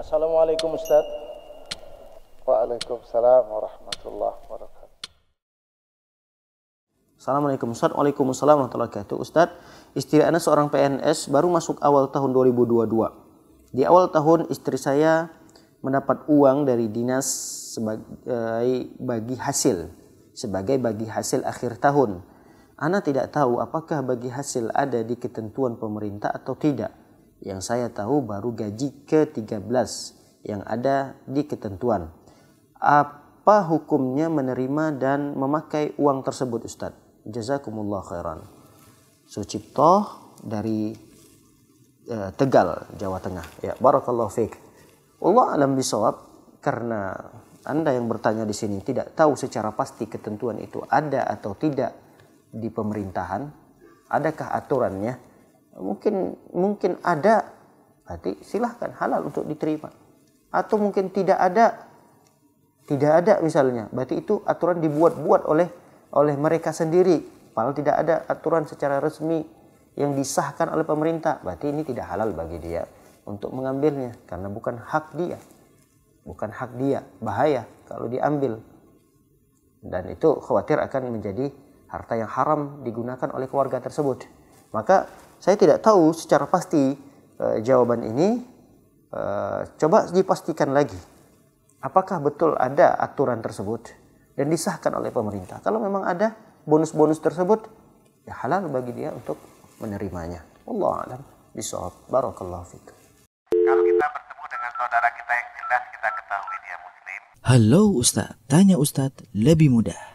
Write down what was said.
Assalamualaikum Ustaz. Waalaikumsalam warahmatullahi wabarakatuh. Assalamualaikum Ustaz. Waalaikumsalam warahmatullahi wabarakatuh. Ustaz, istri Anda seorang PNS baru masuk awal tahun 2022. Di awal tahun istri saya mendapat uang dari dinas sebagai bagi hasil sebagai bagi hasil akhir tahun. Ana tidak tahu apakah bagi hasil ada di ketentuan pemerintah atau tidak. Yang saya tahu baru gaji ke-13 yang ada di ketentuan. Apa hukumnya menerima dan memakai uang tersebut Ustadz? Jazakumullah khairan. Sucipto dari eh, Tegal, Jawa Tengah. Ya, barakallahu fiik. Allah alam bisawab karena Anda yang bertanya di sini tidak tahu secara pasti ketentuan itu ada atau tidak di pemerintahan. Adakah aturannya? mungkin mungkin ada berarti silahkan halal untuk diterima atau mungkin tidak ada tidak ada misalnya berarti itu aturan dibuat-buat oleh oleh mereka sendiri padahal tidak ada aturan secara resmi yang disahkan oleh pemerintah berarti ini tidak halal bagi dia untuk mengambilnya karena bukan hak dia bukan hak dia bahaya kalau diambil dan itu khawatir akan menjadi harta yang haram digunakan oleh keluarga tersebut maka saya tidak tahu secara pasti e, jawaban ini. E, coba dipastikan lagi, apakah betul ada aturan tersebut dan disahkan oleh pemerintah. Kalau memang ada bonus-bonus tersebut, ya halal bagi dia untuk menerimanya. Allah alam bisawab. Barakallahu fiqh. Kalau kita bertemu dengan saudara kita yang jelas kita ketahui dia muslim. Halo Ustaz, tanya Ustaz lebih mudah.